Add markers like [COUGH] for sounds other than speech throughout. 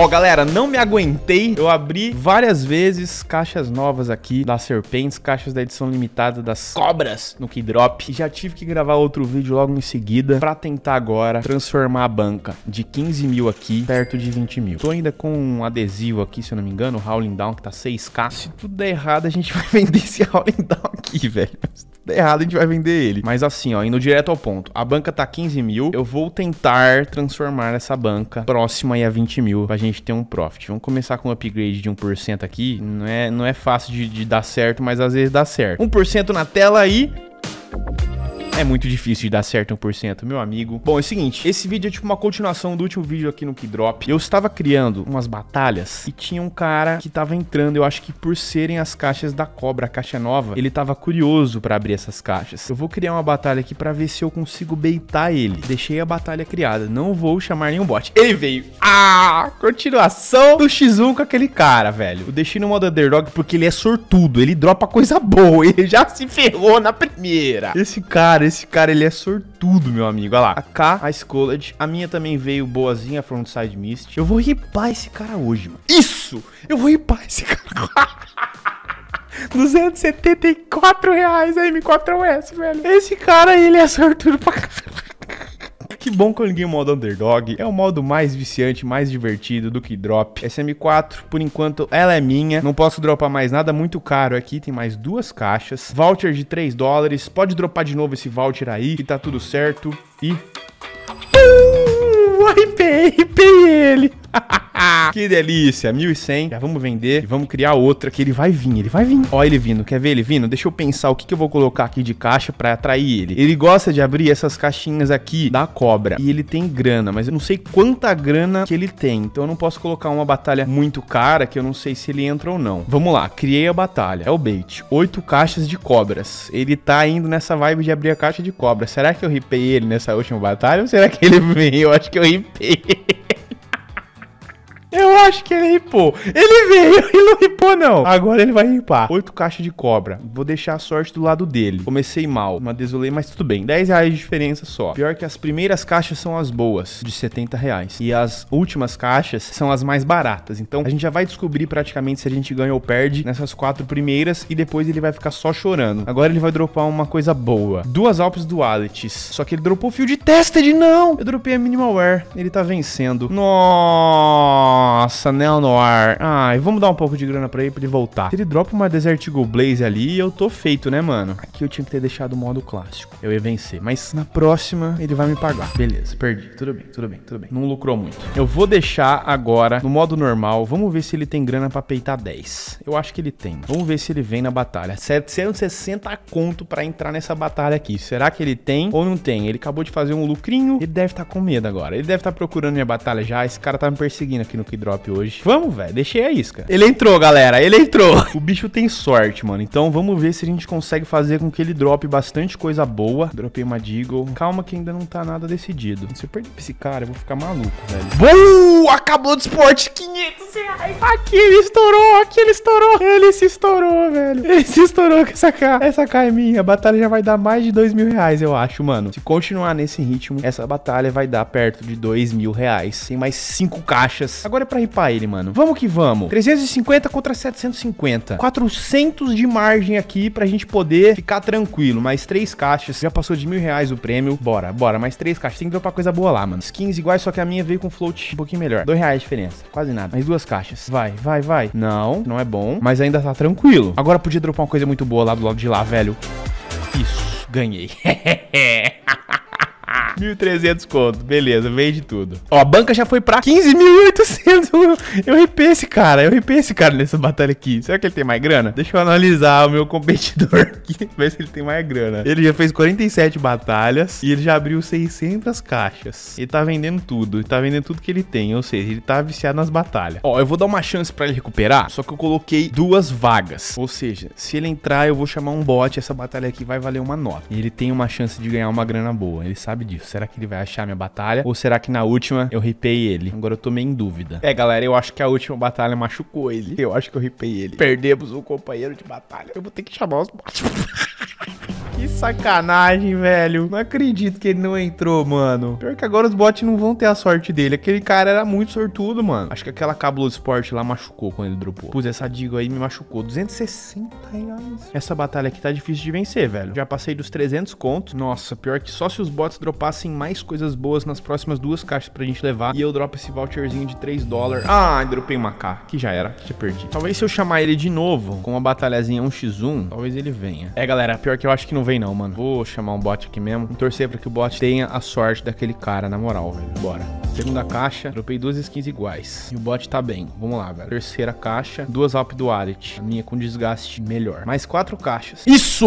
Ó, galera, não me aguentei. Eu abri várias vezes caixas novas aqui das serpentes, caixas da edição limitada das cobras no Keydrop. E já tive que gravar outro vídeo logo em seguida pra tentar agora transformar a banca de 15 mil aqui perto de 20 mil. Tô ainda com um adesivo aqui, se eu não me engano, o Howling Down, que tá 6k. Se tudo der errado, a gente [LAUGHS] vai vender esse Howling Down aqui, velho errado, a gente vai vender ele. Mas assim, ó, indo direto ao ponto. A banca tá 15 mil, eu vou tentar transformar essa banca próxima aí a 20 mil pra gente ter um profit. Vamos começar com um upgrade de 1% aqui. Não é, não é fácil de, de dar certo, mas às vezes dá certo. 1% na tela aí. E... É muito difícil de dar certo 1%, meu amigo. Bom, é o seguinte, esse vídeo é tipo uma continuação do último vídeo aqui no Kidrop. Eu estava criando umas batalhas e tinha um cara que estava entrando, eu acho que por serem as caixas da Cobra, a caixa nova, ele estava curioso para abrir essas caixas. Eu vou criar uma batalha aqui para ver se eu consigo beitar ele. Deixei a batalha criada, não vou chamar nenhum bot. Ele veio. Ah, continuação do X1 com aquele cara, velho. Eu deixei no modo underdog porque ele é sortudo, ele dropa coisa boa, [LAUGHS] ele já se ferrou na primeira. Esse cara, esse cara ele é sortudo, meu amigo. Olha lá. A K, a Scollard. A minha também veio boazinha, Frontside Mist. Eu vou ripar esse cara hoje, mano. Isso! Eu vou ripar esse cara. 274 [LAUGHS] reais a M4S, velho. Esse cara, ele é sortudo pra caralho. Que bom que eu liguei o modo Underdog, é o modo mais viciante, mais divertido do que drop. SM4, por enquanto, ela é minha, não posso dropar mais nada muito caro aqui, tem mais duas caixas. Voucher de 3 dólares, pode dropar de novo esse voucher aí, que tá tudo certo. E... Uh, arrepiei, [LAUGHS] arrepiei ele! [LAUGHS] Ah. que delícia, 1100. Já vamos vender e vamos criar outra que ele vai vir, ele vai vir. Ó ele vindo, quer ver ele vindo? Deixa eu pensar o que, que eu vou colocar aqui de caixa pra atrair ele. Ele gosta de abrir essas caixinhas aqui da cobra e ele tem grana, mas eu não sei quanta grana que ele tem, então eu não posso colocar uma batalha muito cara que eu não sei se ele entra ou não. Vamos lá, criei a batalha. É o bait, oito caixas de cobras. Ele tá indo nessa vibe de abrir a caixa de cobra. Será que eu ripei ele nessa última batalha ou será que ele [LAUGHS] veio? Eu acho que eu ripei. Eu acho que ele ripou. Ele veio [LAUGHS] e não ripou, não. Agora ele vai ripar. Oito caixas de cobra. Vou deixar a sorte do lado dele. Comecei mal. Uma desolei, mas tudo bem. 10 reais de diferença só. Pior que as primeiras caixas são as boas, de 70 reais. E as últimas caixas são as mais baratas. Então a gente já vai descobrir praticamente se a gente ganha ou perde nessas quatro primeiras. E depois ele vai ficar só chorando. Agora ele vai dropar uma coisa boa. Duas Alpes do Só que ele dropou fio de de não. Eu dropei a Minimal Wear. Ele tá vencendo. Nossa. Nossa, Neo Noir. Ai, vamos dar um pouco de grana pra ele pra ele voltar. Se ele dropa uma Desert Eagle Blaze ali, eu tô feito, né, mano? Aqui eu tinha que ter deixado o modo clássico. Eu ia vencer. Mas na próxima, ele vai me pagar. Beleza, perdi. Tudo bem, tudo bem, tudo bem. Não lucrou muito. Eu vou deixar agora no modo normal. Vamos ver se ele tem grana pra peitar 10. Eu acho que ele tem. Vamos ver se ele vem na batalha. 760 conto pra entrar nessa batalha aqui. Será que ele tem ou não tem? Ele acabou de fazer um lucrinho. Ele deve estar tá com medo agora. Ele deve estar tá procurando minha batalha já. Esse cara tá me perseguindo aqui no que drop hoje. Vamos, velho. Deixei a isca. Ele entrou, galera. Ele entrou. [LAUGHS] O bicho tem sorte, mano. Então vamos ver se a gente consegue fazer com que ele drop bastante coisa boa. Dropei uma Deagle. Calma que ainda não tá nada decidido. Se eu perder pra esse cara, eu vou ficar maluco, velho. Boa! Acabou do esporte. 500 reais. Aqui ele estourou. Aqui ele estourou. Ele se estourou, velho. Ele se estourou com essa K. Essa K é minha. A batalha já vai dar mais de 2 mil reais, eu acho, mano. Se continuar nesse ritmo, essa batalha vai dar perto de 2 mil reais. Tem mais 5 caixas. Agora agora é pra ripar ele, mano. Vamos que vamos. 350 contra 750. 400 de margem aqui pra gente poder ficar tranquilo. Mais três caixas. Já passou de mil reais o prêmio. Bora, bora. Mais três caixas. Tem que dropar coisa boa lá, mano. Skins iguais, só que a minha veio com float um pouquinho melhor. Dois reais de diferença. Quase nada. Mais duas caixas. Vai, vai, vai. Não, não é bom. Mas ainda tá tranquilo. Agora podia dropar uma coisa muito boa lá do lado de lá, velho. Isso. Ganhei. [LAUGHS] 1.300 conto, beleza, vende tudo. Ó, a banca já foi pra 15.800. Eu, eu ripei esse cara, eu ripei esse cara nessa batalha aqui. Será que ele tem mais grana? Deixa eu analisar o meu competidor [LAUGHS] aqui, ver se ele tem mais grana. Ele já fez 47 batalhas e ele já abriu 600 caixas. Ele tá vendendo tudo, ele tá vendendo tudo que ele tem, ou seja, ele tá viciado nas batalhas. Ó, eu vou dar uma chance pra ele recuperar, só que eu coloquei duas vagas. Ou seja, se ele entrar, eu vou chamar um bot, essa batalha aqui vai valer uma nota. E ele tem uma chance de ganhar uma grana boa, ele sabe disso será que ele vai achar minha batalha? Ou será que na última eu ripei ele? Agora eu tô meio em dúvida. É, galera, eu acho que a última batalha machucou ele. Eu acho que eu ripei ele. Perdemos um companheiro de batalha. Eu vou ter que chamar os bots. Que sacanagem, velho. Não acredito que ele não entrou, mano. Pior que agora os bots não vão ter a sorte dele. Aquele cara era muito sortudo, mano. Acho que aquela cabo Sport lá machucou quando ele dropou. Pus essa digo aí me machucou. 260 reais. Essa batalha aqui tá difícil de vencer, velho. Já passei dos 300 contos. Nossa, pior que só se os bots dropassem mais coisas boas nas próximas duas caixas pra gente levar. E eu dropo esse voucherzinho de 3 dólares. Ah, dropei uma K. Que já era. Já perdi. Talvez se eu chamar ele de novo com uma batalhazinha 1x1, talvez ele venha. É, galera, pior que eu acho que não vem não, mano. Vou chamar um bot aqui mesmo. Torcer pra que o bot tenha a sorte daquele cara, na moral, velho. Bora. Segunda caixa, dropei duas skins iguais. E o bot tá bem. Vamos lá, velho. Terceira caixa, duas Alp Duality. A minha com desgaste melhor. Mais quatro caixas. Isso!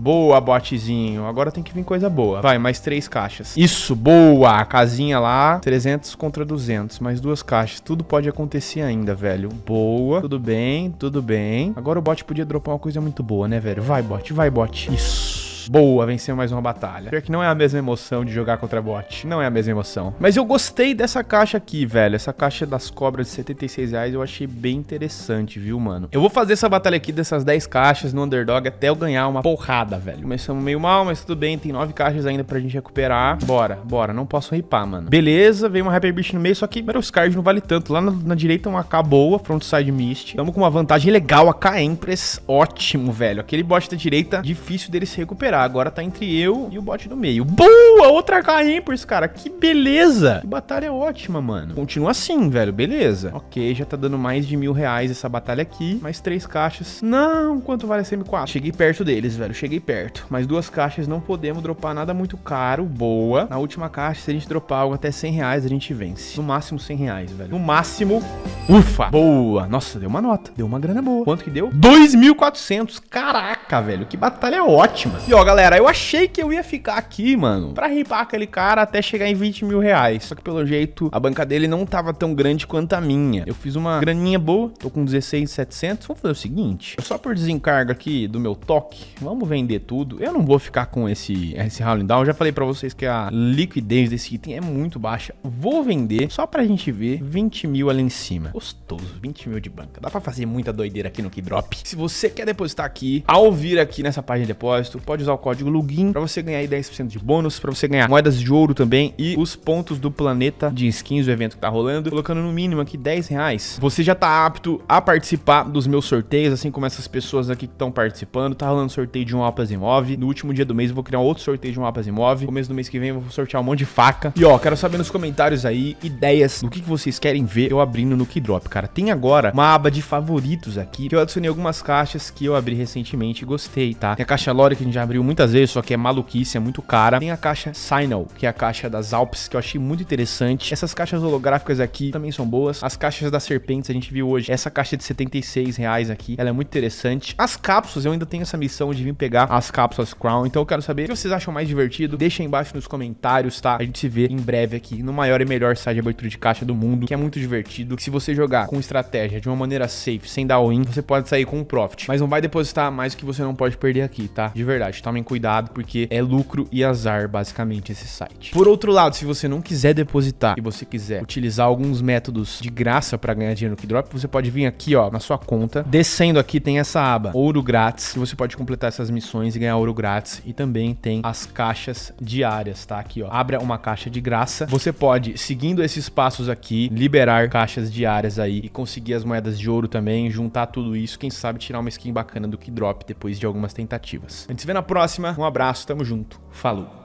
Boa, botzinho. Agora tem que vir coisa boa. Vai, mais três caixas. Isso, boa! casinha lá, 300 contra 200. Mais duas caixas. Tudo pode acontecer ainda, velho. Boa. Tudo bem, tudo bem. Agora o bot podia dropar uma coisa muito boa, né, velho? Vai, bot, vai, bot. Isso boa, vencer mais uma batalha. Pior que não é a mesma emoção de jogar contra bot. Não é a mesma emoção. Mas eu gostei dessa caixa aqui, velho. Essa caixa das cobras de 76 reais eu achei bem interessante, viu, mano? Eu vou fazer essa batalha aqui dessas 10 caixas no Underdog até eu ganhar uma porrada, velho. Começamos meio mal, mas tudo bem. Tem 9 caixas ainda pra gente recuperar. Bora, bora. Não posso ripar, mano. Beleza, veio uma Hyper Beast no meio, só que os cards não vale tanto. Lá na, na direita uma AK boa, Frontside Mist. Tamo com uma vantagem legal. AK Empress, ótimo, velho. Aquele bot da direita, difícil dele se recuperar. Agora tá entre eu e o bot do meio. Boa! Outra por empress cara. Que beleza! Que batalha ótima, mano. Continua assim, velho. Beleza. Ok, já tá dando mais de mil reais essa batalha aqui. Mais três caixas. Não, quanto vale essa M4? Cheguei perto deles, velho. Cheguei perto. Mais duas caixas. Não podemos dropar nada muito caro. Boa. Na última caixa, se a gente dropar algo até 100 reais, a gente vence. No máximo 100 reais, velho. No máximo... Ufa! Boa! Nossa, deu uma nota. Deu uma grana boa. Quanto que deu? 2.400. Caraca! Caraca, velho, que batalha ótima. E ó, galera, eu achei que eu ia ficar aqui, mano, pra ripar aquele cara até chegar em 20 mil reais. Só que pelo jeito, a banca dele não tava tão grande quanto a minha. Eu fiz uma graninha boa, tô com 16,700. Vamos fazer o seguinte, só por desencargo aqui do meu toque, vamos vender tudo. Eu não vou ficar com esse, esse Howling Down. Já falei pra vocês que a liquidez desse item é muito baixa. Vou vender só pra gente ver 20 mil ali em cima. Gostoso, 20 mil de banca. Dá pra fazer muita doideira aqui no Keydrop. Se você quer depositar aqui, ao vivo, vir aqui nessa página de depósito, pode usar o código LOGIN para você ganhar aí 10% de bônus, para você ganhar moedas de ouro também e os pontos do planeta de skins, o evento que tá rolando, colocando no mínimo aqui 10 reais. Você já tá apto a participar dos meus sorteios, assim como essas pessoas aqui que estão participando. Tá rolando sorteio de um Alpas Imóvel. No último dia do mês eu vou criar outro sorteio de um Alpas no Começo do mês que vem eu vou sortear um monte de faca. E ó, quero saber nos comentários aí ideias do que vocês querem ver eu abrindo no Keydrop, cara. Tem agora uma aba de favoritos aqui que eu adicionei algumas caixas que eu abri recentemente realmente gostei, tá? Tem a caixa Lore que a gente já abriu muitas vezes, só que é maluquice, é muito cara. Tem a caixa Sinal, que é a caixa das Alpes que eu achei muito interessante. Essas caixas holográficas aqui também são boas. As caixas das Serpentes a gente viu hoje. Essa caixa de 76 reais aqui, ela é muito interessante. As cápsulas, eu ainda tenho essa missão de vir pegar as cápsulas Crown, então eu quero saber o que vocês acham mais divertido. Deixa aí embaixo nos comentários, tá? A gente se vê em breve aqui no maior e melhor site de abertura de caixa do mundo, que é muito divertido. Se você jogar com estratégia de uma maneira safe, sem dar o in você pode sair com um profit, mas não vai depositar mais do que você você não pode perder aqui, tá? De verdade, tomem cuidado porque é lucro e azar basicamente esse site. Por outro lado, se você não quiser depositar e você quiser utilizar alguns métodos de graça para ganhar dinheiro no Kidrop, você pode vir aqui, ó, na sua conta. Descendo aqui tem essa aba, ouro grátis, que você pode completar essas missões e ganhar ouro grátis e também tem as caixas diárias, tá? Aqui, ó. Abra uma caixa de graça. Você pode, seguindo esses passos aqui, liberar caixas diárias aí e conseguir as moedas de ouro também, juntar tudo isso, quem sabe tirar uma skin bacana do Kidrop depois depois de algumas tentativas. A gente se vê na próxima. Um abraço, tamo junto. Falou.